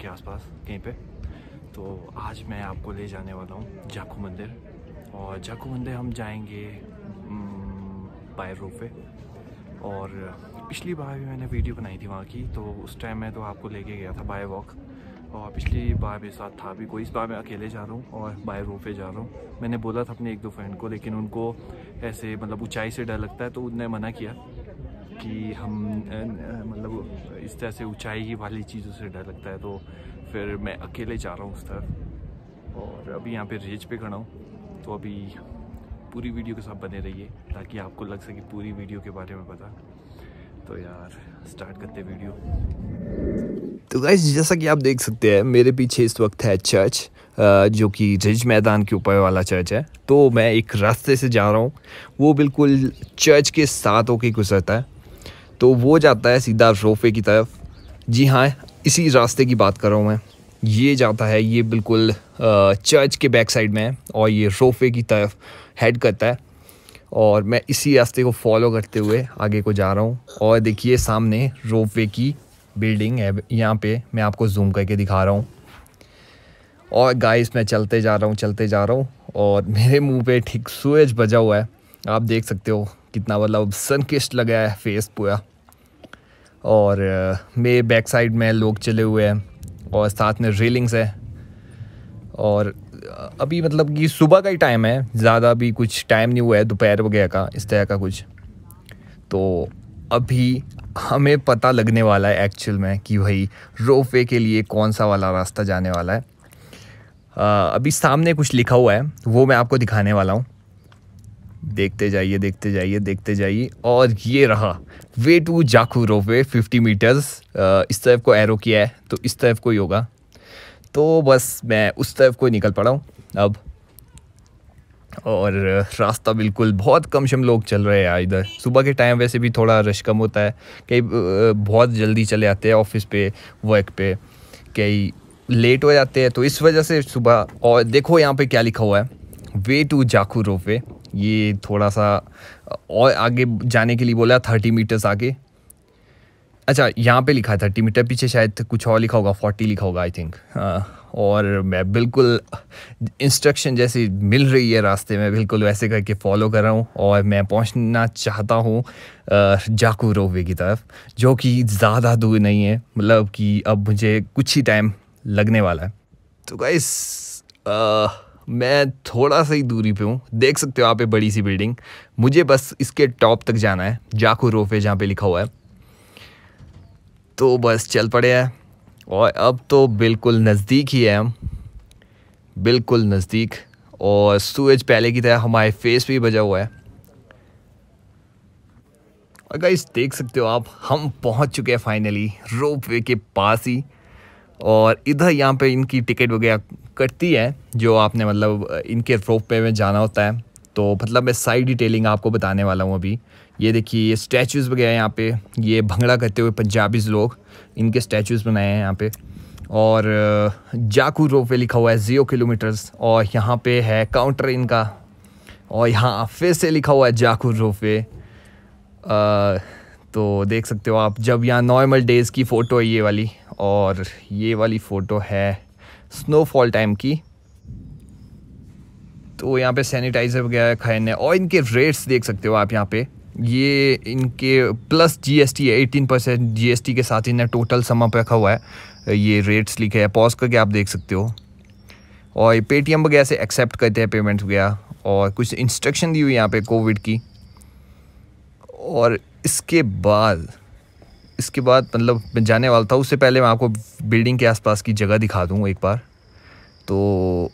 के आसपास कहीं पे तो आज मैं आपको ले जाने वाला हूँ जाखू मंदिर और जाखू मंदिर हम जाएंगे बाय रोड पे और पिछली बार भी मैंने वीडियो बनाई थी वहाँ की तो उस टाइम मैं तो आपको लेके गया था बाय वॉक और पिछली बार मेरे साथ था भी कोई इस बार मैं अकेले जा रहा हूँ और बाय रोड पे जा रहा हूँ मैंने बोला था अपने एक दो फ्रेंड को लेकिन उनको ऐसे मतलब ऊंचाई से डर लगता है तो उनने मना किया कि हम मतलब इस तरह से ऊंचाई वाली चीज़ों से डर लगता है तो फिर मैं अकेले जा रहा हूँ उस तरफ और अभी यहाँ पे रेज पे खड़ा हूँ तो अभी पूरी वीडियो के साथ बने रहिए ताकि आपको लग सके पूरी वीडियो के बारे में पता तो यार स्टार्ट करते वीडियो तो गाइज जैसा कि आप देख सकते हैं मेरे पीछे इस वक्त है चर्च जो कि रिज मैदान के ऊपर वाला चर्च है तो मैं एक रास्ते से जा रहा हूँ वो बिल्कुल चर्च के साथ होके गुजरता है तो वो जाता है सीधा रोपवे की तरफ जी हाँ इसी रास्ते की बात कर रहा हूँ मैं ये जाता है ये बिल्कुल चर्च के बैक साइड में है और ये रोपवे की तरफ हेड करता है और मैं इसी रास्ते को फॉलो करते हुए आगे को जा रहा हूँ और देखिए सामने रोपवे की बिल्डिंग है यहाँ पे मैं आपको जूम करके दिखा रहा हूँ और गाइस मैं चलते जा रहा हूँ चलते जा रहा हूँ और मेरे मुंह पे ठीक सूरज बजा हुआ है आप देख सकते हो कितना मतलब सनकिस्ट लगा है फेस पूरा और मेरे बैक साइड में लोग चले हुए हैं और साथ में रेलिंग्स है और अभी मतलब कि सुबह का ही टाइम है ज़्यादा अभी कुछ टाइम नहीं हुआ है दोपहर वगैरह का इस तरह का कुछ तो अभी हमें पता लगने वाला है एक्चुअल में कि भाई रोप वे के लिए कौन सा वाला रास्ता जाने वाला है आ, अभी सामने कुछ लिखा हुआ है वो मैं आपको दिखाने वाला हूँ देखते जाइए देखते जाइए देखते जाइए और ये रहा way to Jakhoo way fifty meters इस तरफ को एरो किया है तो इस तरफ को ही होगा तो बस मैं उस तरफ को निकल पड़ा हूँ अब और रास्ता बिल्कुल बहुत कम शम लोग चल रहे हैं इधर सुबह के टाइम वैसे भी थोड़ा रश कम होता है कई बहुत जल्दी चले आते हैं ऑफिस पे वर्क पे कई लेट हो जाते हैं तो इस वजह से सुबह और देखो यहाँ पे क्या लिखा हुआ है वे टू जाखू रोपे ये थोड़ा सा और आगे जाने के लिए बोला थर्टी मीटर्स आगे अच्छा यहाँ पे लिखा है थर्टी मीटर पीछे शायद कुछ और लिखा होगा फोर्टी लिखा होगा आई थिंक हाँ, और मैं बिल्कुल इंस्ट्रक्शन जैसी मिल रही है रास्ते में बिल्कुल वैसे करके फॉलो कर रहा हूँ और मैं पहुँचना चाहता हूँ जाकू रोवे की तरफ जो कि ज़्यादा दूर नहीं है मतलब कि अब मुझे कुछ ही टाइम लगने वाला है तो गाइस मैं थोड़ा सा ही दूरी पे हूँ देख सकते हो आप ये बड़ी सी बिल्डिंग मुझे बस इसके टॉप तक जाना है जाको रोफे जहाँ पे लिखा हुआ है तो बस चल पड़े हैं और अब तो बिल्कुल नज़दीक ही है हम बिल्कुल नज़दीक और सूरज पहले की तरह हमारे फेस पे बजा हुआ है अगर इस देख सकते हो आप हम पहुंच चुके हैं फाइनली रोप वे के पास ही और इधर यहाँ पे इनकी टिकट वगैरह करती है जो आपने मतलब इनके रोप पे में जाना होता है तो मतलब मैं साइड डिटेलिंग आपको बताने वाला हूँ अभी ये देखिए ये स्टैचूज़ वगैरह यहाँ पे ये भंगड़ा करते हुए पंजाबीज़ लोग इनके स्टैचूज़ बनाए हैं यहाँ पे और जाकू रोप पे लिखा हुआ है ज़ीरो किलोमीटर्स और यहाँ पे है काउंटर इनका और यहाँ फिर से लिखा हुआ है जाकू रोप पे तो देख सकते हो आप जब यहाँ नॉर्मल डेज़ की फ़ोटो है ये वाली और ये वाली फ़ोटो है स्नोफॉल टाइम की तो यहाँ पे सैनिटाइज़र वगैरह खाए ने और इनके रेट्स देख सकते हो आप यहाँ पे ये इनके प्लस जीएसटी है एटीन परसेंट जी के साथ इन्हें टोटल समाप रखा हुआ है ये रेट्स लिखे हैं पॉज करके आप देख सकते हो और पेटीएम वगैरह से एक्सेप्ट करते हैं पेमेंट वगैरह और कुछ इंस्ट्रक्शन दी हुई यहाँ पे कोविड की और इसके बाद इसके बाद मतलब मैं जाने वाला था उससे पहले मैं आपको बिल्डिंग के आसपास की जगह दिखा दूँ एक बार तो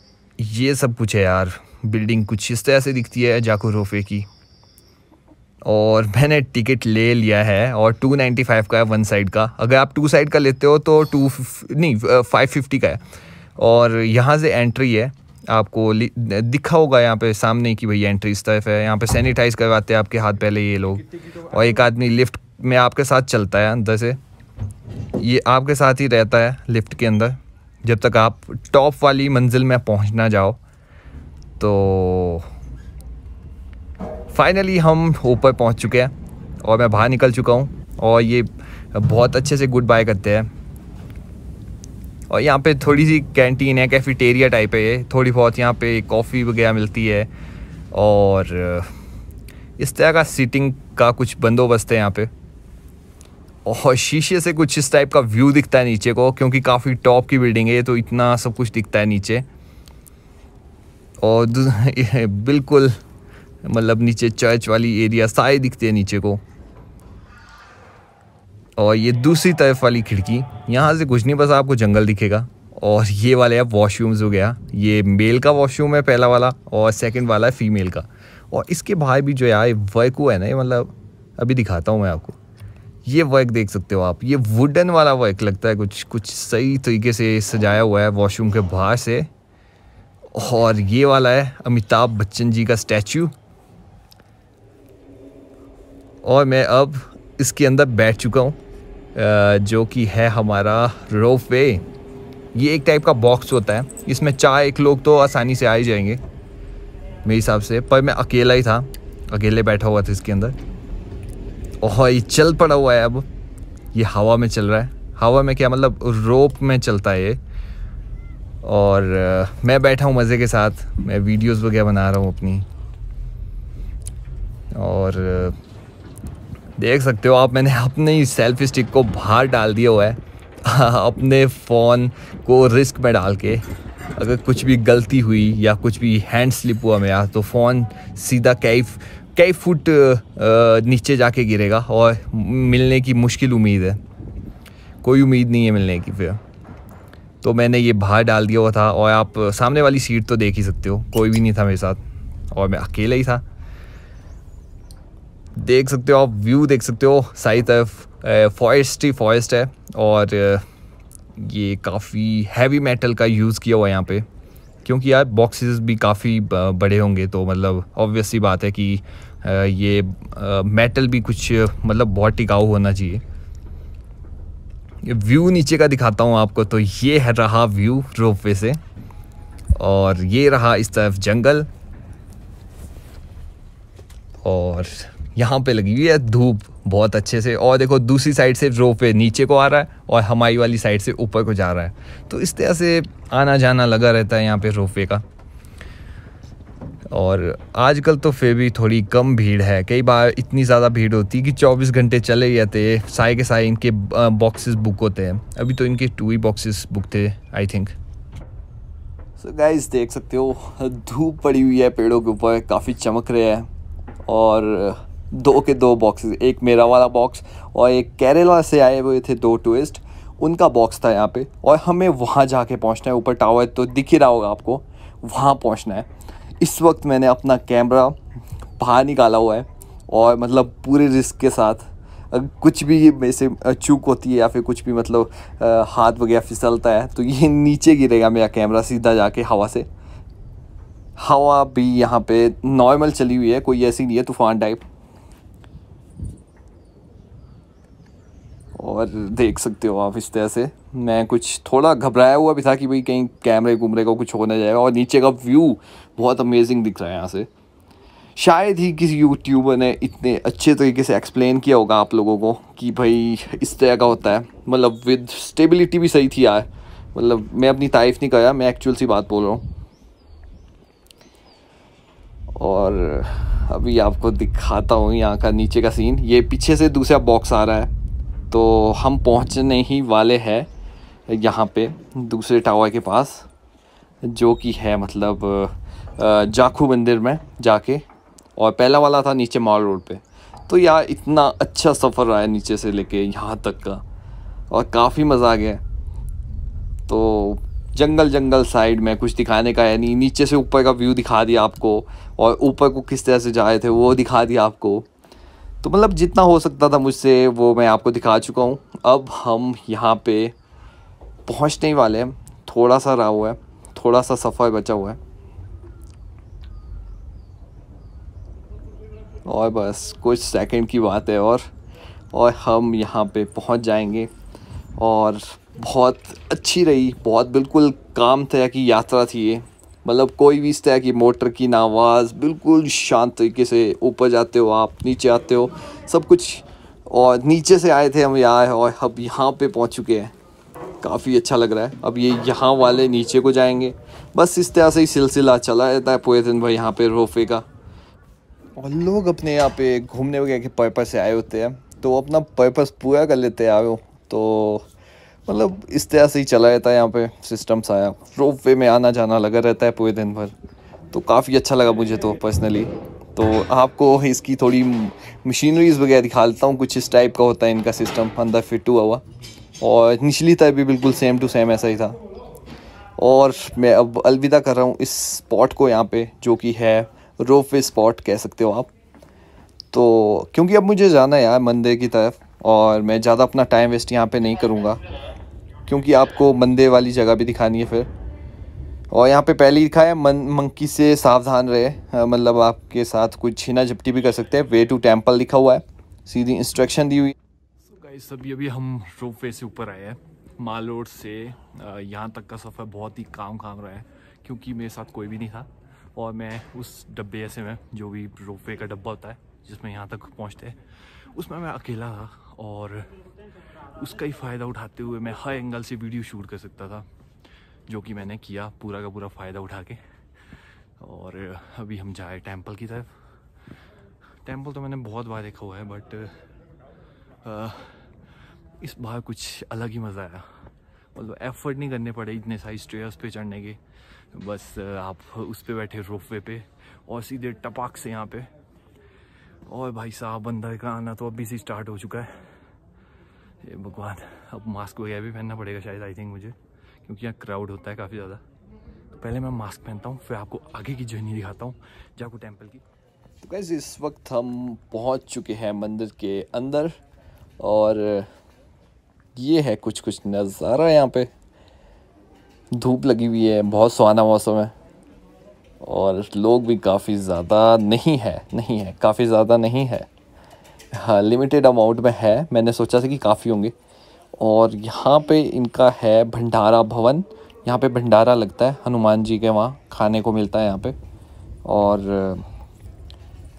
ये सब कुछ है यार बिल्डिंग कुछ इस तरह से दिखती है जाकुर रोफे की और मैंने टिकट ले लिया है और 295 का है वन साइड का अगर आप टू साइड का लेते हो तो टू नहीं फाइव फिफ्टी का है और यहाँ से एंट्री है आपको दिखा होगा यहाँ पे सामने की भैया एंट्री इस तरफ है यहाँ पे सैनिटाइज़ करवाते हैं आपके हाथ पहले ये लोग और एक आदमी लिफ्ट में आपके साथ चलता है अंदर से ये आपके साथ ही रहता है लिफ्ट के अंदर जब तक आप टॉप वाली मंजिल में पहुंच ना जाओ तो फाइनली हम ऊपर पहुंच चुके हैं और मैं बाहर निकल चुका हूं और ये बहुत अच्छे से गुड बाय करते हैं और यहाँ पे थोड़ी सी कैंटीन है कैफेटेरिया टाइप है ये थोड़ी बहुत यहाँ पे कॉफ़ी वगैरह मिलती है और इस तरह का सीटिंग का कुछ बंदोबस्त है यहाँ पे और शीशे से कुछ इस टाइप का व्यू दिखता है नीचे को क्योंकि काफ़ी टॉप की बिल्डिंग है तो इतना सब कुछ दिखता है नीचे और बिल्कुल मतलब नीचे चर्च वाली एरिया सारे दिखते हैं नीचे को और ये दूसरी तरफ वाली खिड़की यहाँ से कुछ नहीं बस आपको जंगल दिखेगा और ये वाले अब वॉशरूम्स हो गया ये मेल का वॉशरूम है पहला वाला और सेकंड वाला है फीमेल का और इसके बाहर भी जो है वर्क हुआ है ना ये मतलब अभी दिखाता हूँ मैं आपको ये वर्क देख सकते हो आप ये वुडन वाला वर्क लगता है कुछ कुछ सही तरीके से सजाया हुआ है वॉशरूम के बाहर से और ये वाला है अमिताभ बच्चन जी का स्टैचू और मैं अब इसके अंदर बैठ चुका हूँ जो कि है हमारा रोप वे ये एक टाइप का बॉक्स होता है इसमें चार एक लोग तो आसानी से आ ही जाएंगे मेरे हिसाब से पर मैं अकेला ही था अकेले बैठा हुआ था इसके अंदर और ये चल पड़ा हुआ है अब ये हवा में चल रहा है हवा में क्या मतलब रोप में चलता है ये और आ, मैं बैठा हूँ मज़े के साथ मैं वीडियोस वगैरह बना रहा हूँ अपनी और आ, देख सकते हो आप मैंने अपने ही सेल्फी स्टिक को बाहर डाल दिया हुआ है अपने फ़ोन को रिस्क में डाल के अगर कुछ भी गलती हुई या कुछ भी हैंड स्लिप हुआ मेरा तो फ़ोन सीधा कैफ कई फुट नीचे जाके गिरेगा और मिलने की मुश्किल उम्मीद है कोई उम्मीद नहीं है मिलने की फिर तो मैंने ये बाहर डाल दिया हुआ था और आप सामने वाली सीट तो देख ही सकते हो कोई भी नहीं था मेरे साथ और मैं अकेला ही था देख सकते हो आप व्यू देख सकते हो सारी तरफ फॉरेस्ट ही फॉरेस्ट है और ये काफ़ी हैवी मेटल का यूज़ किया हुआ है यहाँ पर क्योंकि यार बॉक्सेस भी काफ़ी बड़े होंगे तो मतलब ऑब्वियसली बात है कि ये मेटल भी कुछ मतलब बहुत टिकाऊ होना चाहिए व्यू नीचे का दिखाता हूँ आपको तो ये है रहा व्यू वे से और ये रहा इस तरफ जंगल और यहाँ पे लगी हुई है धूप बहुत अच्छे से और देखो दूसरी साइड से रोप वे नीचे को आ रहा है और हमारी वाली साइड से ऊपर को जा रहा है तो इस तरह से आना जाना लगा रहता है यहाँ पे रोप वे का और आजकल तो फिर भी थोड़ी कम भीड़ है कई बार इतनी ज़्यादा भीड़ होती है कि 24 घंटे चले ही जाते साए के साए इनके बॉक्सेस बुक होते हैं अभी तो इनके टू ही बॉक्सेस बुक थे आई थिंक सो गाइस देख सकते हो धूप पड़ी हुई है पेड़ों के ऊपर काफ़ी चमक रहे हैं और दो के दो बॉक्सेस एक मेरा वाला बॉक्स और एक केरला से आए हुए थे दो टूरिस्ट उनका बॉक्स था यहाँ पे और हमें वहाँ जाके पहुँचना है ऊपर टावर तो दिख ही रहा होगा आपको वहाँ पहुँचना है इस वक्त मैंने अपना कैमरा बाहर निकाला हुआ है और मतलब पूरे रिस्क के साथ कुछ भी में से चूक होती है या फिर कुछ भी मतलब हाथ वगैरह फिसलता है तो ये नीचे गिरेगा मेरा कैमरा सीधा जाके हवा से हवा भी यहाँ पे नॉर्मल चली हुई है कोई ऐसी नहीं है तूफान टाइप और देख सकते हो आप इस तरह से मैं कुछ थोड़ा घबराया हुआ भी था कि भाई कहीं कैमरे कुमरे का कुछ ना जाएगा और नीचे का व्यू बहुत अमेजिंग दिख रहा है यहाँ से शायद ही किसी यूट्यूबर ने इतने अच्छे तरीके से एक्सप्लेन किया होगा आप लोगों को कि भाई इस तरह का होता है मतलब विद स्टेबिलिटी भी सही थी यार मतलब मैं अपनी तारीफ़ नहीं कराया मैं एक्चुअल सी बात बोल रहा हूँ और अभी आपको दिखाता हूँ यहाँ का नीचे का सीन ये पीछे से दूसरा बॉक्स आ रहा है तो हम पहुंचने ही वाले हैं यहाँ पे दूसरे टावर के पास जो कि है मतलब जाखू मंदिर में जाके और पहला वाला था नीचे मॉल रोड पे तो यार इतना अच्छा सफ़र रहा है नीचे से लेके यहाँ तक का और काफ़ी मज़ा आ गया तो जंगल जंगल साइड में कुछ दिखाने का है नहीं नीचे से ऊपर का व्यू दिखा दिया आपको और ऊपर को किस तरह से जाए थे वो दिखा दिया आपको तो मतलब जितना हो सकता था मुझसे वो मैं आपको दिखा चुका हूँ अब हम यहाँ पे पहुँचने ही वाले हैं थोड़ा सा रहा हुआ है थोड़ा सा सफ़र बचा हुआ है और बस कुछ सेकंड की बात है और और हम यहाँ पे पहुँच जाएंगे और बहुत अच्छी रही बहुत बिल्कुल काम तरह की यात्रा थी ये मतलब कोई भी इस तरह की मोटर की ना आवाज़ बिल्कुल शांत तरीके से ऊपर जाते हो आप नीचे आते हो सब कुछ और नीचे से आए थे हम यहाँ और अब यहाँ पे पहुँच चुके हैं काफ़ी अच्छा लग रहा है अब ये यहाँ वाले नीचे को जाएंगे बस इस तरह से ही सिलसिला चला रहता है पूरे दिन भाई यहाँ पे रोफे का और लोग अपने यहाँ पे घूमने वगैरह के पर्पज़ से आए होते हैं तो अपना पर्पज़ पूरा कर लेते हैं आए हो तो मतलब इस तरह से ही चला रहता है यहाँ पे सिस्टम्स आया रोप वे में आना जाना लगा रहता है पूरे दिन भर तो काफ़ी अच्छा लगा मुझे तो पर्सनली तो आपको इसकी थोड़ी मशीनरीज वगैरह दिखाता हूँ कुछ इस टाइप का होता है इनका सिस्टम अंदर फिट हुआ हुआ और निचली तरफ भी बिल्कुल सेम टू सेम ऐसा ही था और मैं अब अलविदा कर रहा हूँ इस स्पॉट को यहाँ पे जो कि है रोप वे स्पॉट कह सकते हो आप तो क्योंकि अब मुझे जाना है यार मंदिर की तरफ और मैं ज़्यादा अपना टाइम वेस्ट यहाँ पे नहीं करूँगा क्योंकि आपको मंदे वाली जगह भी दिखानी है फिर और यहाँ पे पहले ही लिखा है मन मंकी से सावधान रहे मतलब आपके साथ कोई छीना झपटी भी कर सकते हैं वे टू टेम्पल लिखा हुआ है सीधी इंस्ट्रक्शन दी हुई है so अभी अभी हम रोप वे से ऊपर आए हैं मालोड से यहाँ तक का सफ़र बहुत ही काम काम रहा है क्योंकि मेरे साथ कोई भी नहीं था और मैं उस डब्बे ऐसे में जो भी रोप वे का डब्बा होता है जिसमें यहाँ तक पहुँचते हैं उसमें मैं अकेला था और उसका ही फ़ायदा उठाते हुए मैं हर एंगल से वीडियो शूट कर सकता था जो कि मैंने किया पूरा का पूरा फ़ायदा उठा के और अभी हम जाए टेंपल की तरफ टेंपल तो मैंने बहुत बार देखा हुआ है बट आ, इस बार कुछ अलग ही मज़ा आया मतलब एफर्ट नहीं करने पड़े इतने सारी स्टेयर्स पे चढ़ने के बस आप उस पर बैठे रोप वे पे और सीधे टपाक से यहाँ पे और भाई साहब बंदर का आना तो अभी से स्टार्ट हो चुका है ये भगवान अब मास्क वगैरह भी पहनना पड़ेगा शायद आई थिंक मुझे क्योंकि यहाँ क्राउड होता है काफ़ी ज़्यादा तो पहले मैं मास्क पहनता हूँ फिर आपको आगे की जर्नी दिखाता हूँ जाकू टेम्पल की तो कैसे इस वक्त हम पहुँच चुके हैं मंदिर के अंदर और ये है कुछ कुछ नज़ारा यहाँ पे धूप लगी हुई है बहुत सुहाना मौसम है और लोग भी काफ़ी ज़्यादा नहीं है नहीं है काफ़ी ज़्यादा नहीं है हाँ लिमिटेड अमाउंट में है मैंने सोचा था कि काफ़ी होंगे और यहाँ पे इनका है भंडारा भवन यहाँ पे भंडारा लगता है हनुमान जी के वहाँ खाने को मिलता है यहाँ पे और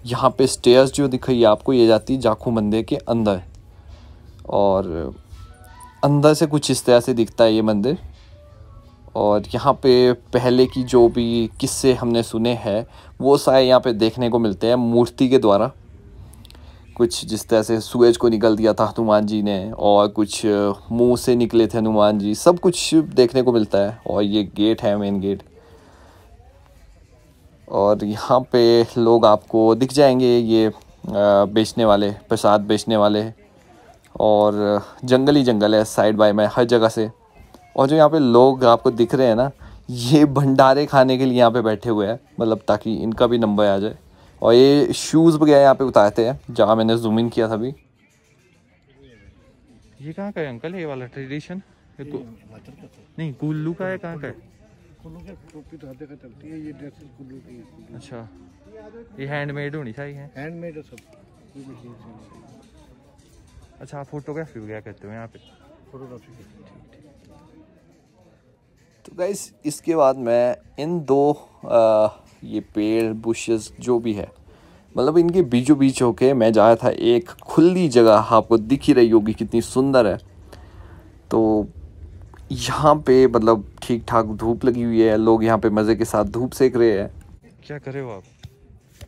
यहाँ पे स्टेयर्स जो दिख रही है आपको ये जाती है जाखू मंदिर के अंदर और अंदर से कुछ इस तरह से दिखता है ये मंदिर और यहाँ पे पहले की जो भी किस्से हमने सुने हैं वो सारे यहाँ पे देखने को मिलते हैं मूर्ति के द्वारा कुछ जिस तरह से सूरज को निकल दिया था हनुमान जी ने और कुछ मुंह से निकले थे हनुमान जी सब कुछ देखने को मिलता है और ये गेट है मेन गेट और यहाँ पे लोग आपको दिख जाएंगे ये बेचने वाले प्रसाद बेचने वाले और जंगली जंगल है साइड बाय में हर जगह से और जो यहाँ पे लोग आपको दिख रहे हैं ना ये भंडारे खाने के लिए यहाँ पे बैठे हुए हैं मतलब ताकि इनका भी नंबर आ जाए और ये शूज़ वगैरह यहाँ पे उतारते हैं जहाँ मैंने जूम इन किया था अभी ये कहाँ का है अंकल ये वाला ट्रेडिशन नहीं कुल्लू का है कहाँ का है तो अच्छा ये हैंडमेड होनी चाहिए अच्छा आप फोटोग्राफी वगैरह करते हो यहाँ पे फोटोग्राफी तो गाइस इसके बाद मैं इन दो आ, ये पेड़ बुशेस जो भी है मतलब इनके बीचों बीच होके मैं जाया था एक खुली जगह आपको दिख ही रही होगी कितनी सुंदर है तो यहाँ पे मतलब ठीक ठाक धूप लगी हुई है लोग यहाँ पे मज़े के साथ धूप सेक रहे हैं क्या करे हो आप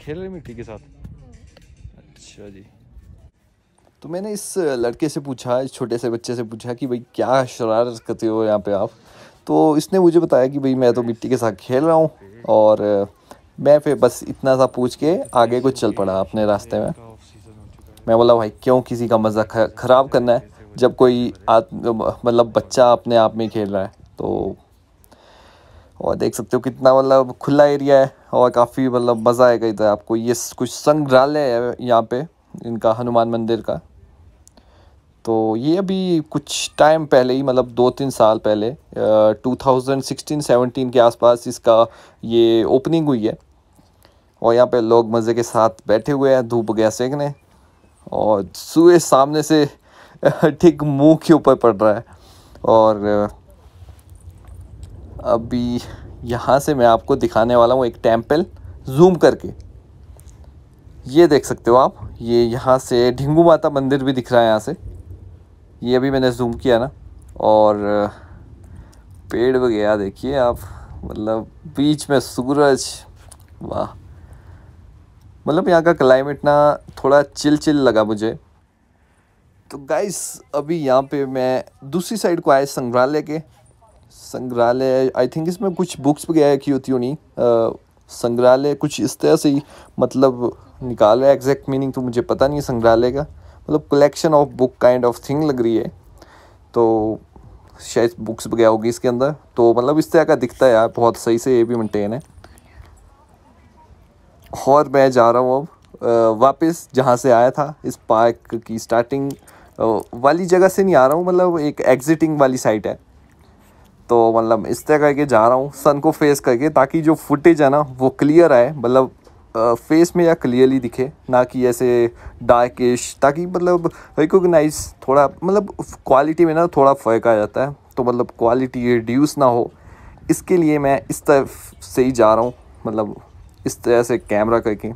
खेल रहे मिट्टी के साथ अच्छा जी तो मैंने इस लड़के से पूछा इस छोटे से बच्चे से पूछा कि भाई क्या शरारत करते हो यहाँ पे आप तो इसने मुझे बताया कि भाई मैं तो मिट्टी के साथ खेल रहा हूँ और मैं फिर बस इतना सा पूछ के आगे कुछ चल पड़ा अपने रास्ते में मैं बोला भाई क्यों किसी का मज़ा ख़राब करना है जब कोई मतलब बच्चा अपने आप में खेल रहा है तो और देख सकते हो कितना मतलब खुला एरिया है और काफ़ी मतलब मज़ा आएगा इधर आपको ये कुछ संग्रहालय है यहाँ पे इनका हनुमान मंदिर का तो ये अभी कुछ टाइम पहले ही मतलब दो तीन साल पहले टू थाउजेंड सिक्सटीन सेवनटीन के आसपास इसका ये ओपनिंग हुई है और यहाँ पे लोग मज़े के साथ बैठे हुए हैं धूप गया सेकने और सूए सामने से ठीक मुंह के ऊपर पड़ रहा है और अभी यहाँ से मैं आपको दिखाने वाला हूँ एक टेम्पल जूम करके ये देख सकते हो आप ये यहाँ से ढिंगू माता मंदिर भी दिख रहा है यहाँ से ये अभी मैंने जूम किया ना और पेड़ वगैरह देखिए आप मतलब बीच में सूरज वाह मतलब यहाँ का क्लाइमेट ना थोड़ा चिल चिल लगा मुझे तो गाइस अभी यहाँ पे मैं दूसरी साइड को आया संग्रहालय के संग्रहालय आई थिंक इसमें कुछ बुक्स वगैरह की होती होनी संग्रहालय कुछ इस तरह से ही मतलब निकाल रहा है एग्जैक्ट मीनिंग तो मुझे पता नहीं है संग्रहालय का मतलब collection of book kind of thing लग रही है तो शायद बुक्स वगैरह होगी इसके अंदर तो मतलब इस तरह का दिखता है यार बहुत सही से ये भी मेंटेन है और मैं जा रहा हूँ अब वापस जहाँ से आया था इस पार्क की स्टार्टिंग वाली जगह से नहीं आ रहा हूँ मतलब एक एग्जिटिंग वाली साइट है तो मतलब इस तरह करके जा रहा हूँ सन को फेस करके ताकि जो फुटेज है ना वो क्लियर आए मतलब फेस में या क्लियरली दिखे ना कि ऐसे डार्किश ताकि मतलब रिकोगनाइज थोड़ा मतलब क्वालिटी में ना थोड़ा फ़र्क आ जाता है तो मतलब क्वालिटी रिड्यूस ना हो इसके लिए मैं इस तरफ से ही जा रहा हूँ मतलब इस तरह से कैमरा करके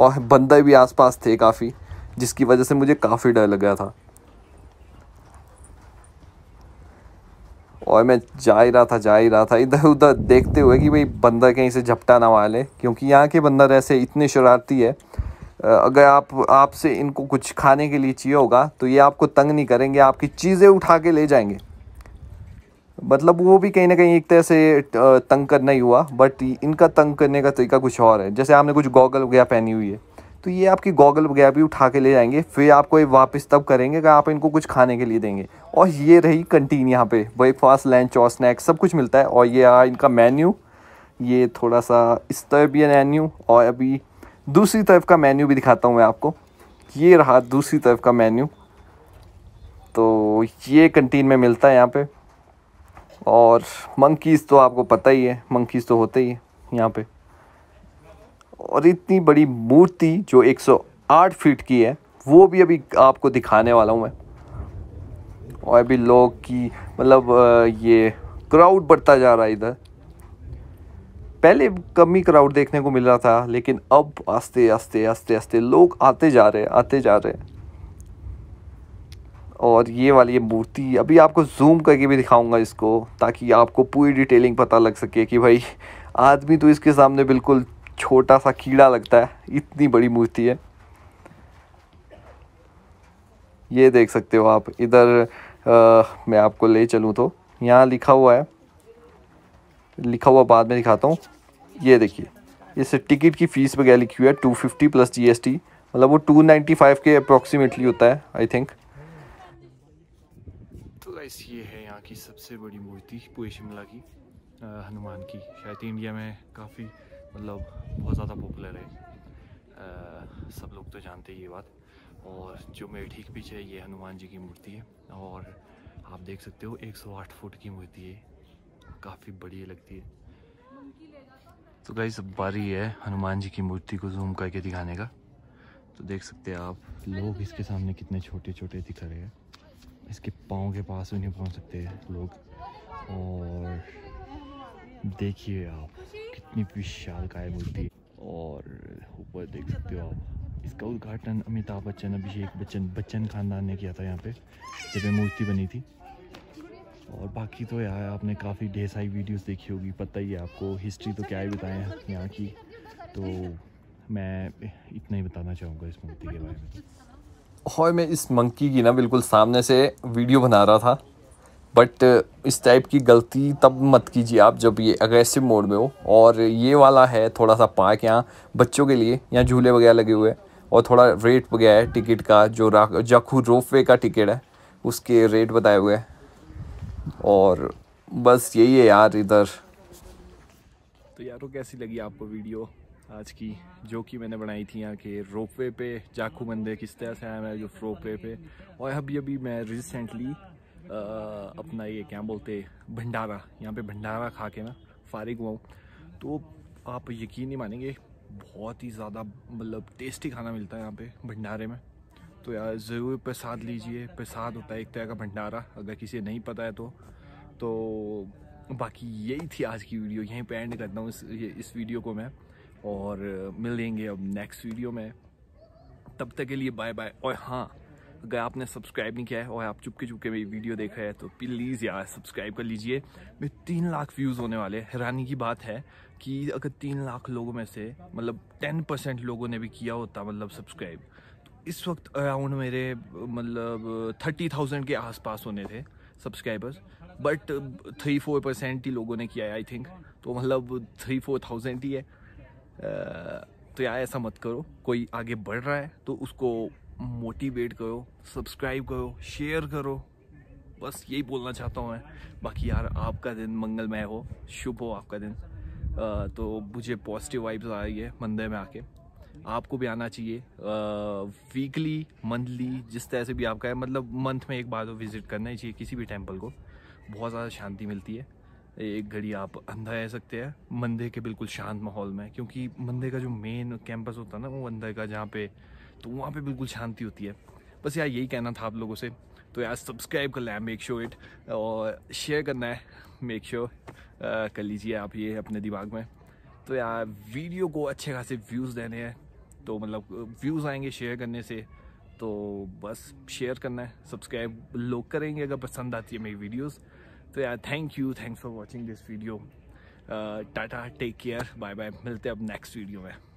और बंदर भी आसपास थे काफ़ी जिसकी वजह से मुझे काफ़ी डर लग गया था और मैं जा ही रहा था जा ही रहा था इधर उधर देखते हुए कि भाई बंदर कहीं से झपटा ना वाले क्योंकि यहाँ के बंदर ऐसे इतने शरारती है अगर आप आपसे इनको कुछ खाने के लिए चाहिए होगा तो ये आपको तंग नहीं करेंगे आपकी चीज़ें उठा के ले जाएंगे मतलब वो भी कहीं ना कहीं एक तरह से तंग करना ही हुआ बट इनका तंग करने का तरीका कुछ और है जैसे आपने कुछ गॉगल वगैरह पहनी हुई है तो ये आपकी गॉगल वगैरह भी उठा के ले जाएंगे फिर आपको ये वापस तब करेंगे कि आप इनको कुछ खाने के लिए देंगे और ये रही कंटीन यहाँ पे ब्रेकफास्ट लंच और स्नैक्स सब कुछ मिलता है और ये रहा इनका मेन्यू ये थोड़ा सा इस तरफ भी मेन्यू और अभी दूसरी तरफ का मेन्यू भी दिखाता हूँ मैं आपको ये रहा दूसरी तरफ का मेन्यू तो ये कंटीन में मिलता है यहाँ पर और मंकीज़ तो आपको पता ही है मंकीज़ तो होते ही है यहाँ पर और इतनी बड़ी मूर्ति जो 108 फीट की है वो भी अभी आपको दिखाने वाला हूँ मैं और अभी लोग की मतलब ये क्राउड बढ़ता जा रहा है इधर पहले कम ही क्राउड देखने को मिल रहा था लेकिन अब आस्ते आस्ते आस्ते आस्ते लोग आते जा रहे हैं आते जा रहे हैं और ये वाली ये मूर्ति अभी आपको जूम करके भी दिखाऊंगा इसको ताकि आपको पूरी डिटेलिंग पता लग सके कि भाई आदमी तो इसके सामने बिल्कुल छोटा सा कीड़ा लगता है इतनी बड़ी मूर्ति है ये देख सकते हो आप इधर मैं आपको ले चलूँ तो यहाँ लिखा हुआ है लिखा हुआ बाद में दिखाता हूँ ये देखिए इस टिकट की फ़ीस वगैरह लिखी हुई है टू फिफ्टी प्लस जीएसटी मतलब वो टू नाइन्टी फाइव के अप्रोक्सीमेटली होता है आई थिंक तो गाइस ये है यहाँ की सबसे बड़ी मूर्ति पूरे शिमला की हनुमान की शायद इंडिया में काफ़ी मतलब बहुत ज़्यादा पॉपुलर है आ, सब लोग तो जानते हैं ये बात और जो मेरे ठीक पीछे ये हनुमान जी की मूर्ति है और आप देख सकते हो 108 फुट की मूर्ति है काफ़ी बड़ी लगती है तो भाई सब बारी है हनुमान जी की मूर्ति को जूम करके दिखाने का तो देख सकते हैं आप लोग इसके सामने कितने छोटे छोटे दिख रहे हैं इसके पाँव के पास भी नहीं पहुँच सकते लोग और देखिए आप इतनी विशाल काय मूर्ति और ऊपर देख सकते हो आप इसका उद्घाटन अमिताभ बच्चन अभिषेक बच्चन बच्चन खानदान ने किया था यहाँ पे जब ये मूर्ति बनी थी और बाकी तो यार आपने काफ़ी ढेर सारी वीडियोस देखी होगी पता ही है आपको हिस्ट्री तो क्या ही बताएं यहाँ की तो मैं इतना ही बताना चाहूँगा इस मूर्ति के बारे में और मैं इस मंकी की ना बिल्कुल सामने से वीडियो बना रहा था बट इस टाइप की गलती तब मत कीजिए आप जब ये अग्रेसिव मोड में हो और ये वाला है थोड़ा सा पार्क यहाँ बच्चों के लिए यहाँ झूले वगैरह लगे हुए हैं और थोड़ा रेट वगैरह है टिकट का जो जाखू रोपवे का टिकट है उसके रेट बताए हुए हैं और बस यही है यार इधर तो यारों कैसी लगी आपको वीडियो आज की जो कि मैंने बनाई थी यहाँ के रोपवे पे जाखू बंदे किस तरह से आया मैं जो रोपवे पे और अभी अभी मैं रिसेंटली अपना ये क्या बोलते भंडारा यहाँ पे भंडारा खा के ना फारिग हुआ हूँ तो आप यकीन नहीं मानेंगे बहुत ही ज़्यादा मतलब टेस्टी खाना मिलता है यहाँ पे भंडारे में तो यार ज़रूर प्रसाद लीजिए प्रसाद होता है एक तरह का भंडारा अगर किसी नहीं पता है तो तो बाकी यही थी आज की वीडियो यहीं पे एंड करता हूँ इस इस वीडियो को मैं और मिलेंगे अब नेक्स्ट वीडियो में तब तक के लिए बाय बाय और हाँ अगर आपने सब्सक्राइब नहीं किया है और आप चुपके चुपके मेरी वीडियो देख रहे हैं तो प्लीज़ यार सब्सक्राइब कर लीजिए मेरे तीन लाख व्यूज़ होने वाले हैरानी की बात है कि अगर तीन लाख लोगों में से मतलब टेन परसेंट लोगों ने भी किया होता मतलब सब्सक्राइब तो इस वक्त अराउंड मेरे मतलब थर्टी थाउजेंड के आसपास होने थे subscribers but three four percent ही लोगों ने किया है आई थिंक तो मतलब थ्री फोर थाउजेंड ही है तो यार ऐसा मत करो कोई आगे बढ़ रहा है तो उसको मोटिवेट करो सब्सक्राइब करो शेयर करो बस यही बोलना चाहता हूँ मैं बाकी यार आपका दिन मंगलमय हो शुभ हो आपका दिन आ, तो मुझे पॉजिटिव वाइब्स आ रही है मंदिर में आके आपको भी आना चाहिए वीकली मंथली जिस तरह से भी आपका है मतलब मंथ में एक बार तो विज़िट करना ही चाहिए किसी भी टेम्पल को बहुत ज़्यादा शांति मिलती है एक घड़ी आप अंदर रह सकते हैं मंदिर के बिल्कुल शांत माहौल में क्योंकि मंदिर का जो मेन कैंपस होता है ना वो अंदर का जहाँ पे तो वहाँ पे बिल्कुल शांति होती है बस यार यही कहना था आप लोगों से तो यार सब्सक्राइब कर लें मेक श्योर इट और शेयर करना है मेक श्योर कर लीजिए आप ये अपने दिमाग में तो यार वीडियो को अच्छे खासे व्यूज़ देने हैं तो मतलब व्यूज़ आएंगे शेयर करने से तो बस शेयर करना है सब्सक्राइब लोग करेंगे अगर पसंद आती है मेरी वीडियोस तो यार thank you thanks for watching this video tata take care bye bye मिलते हैं अब नेक्स्ट वीडियो में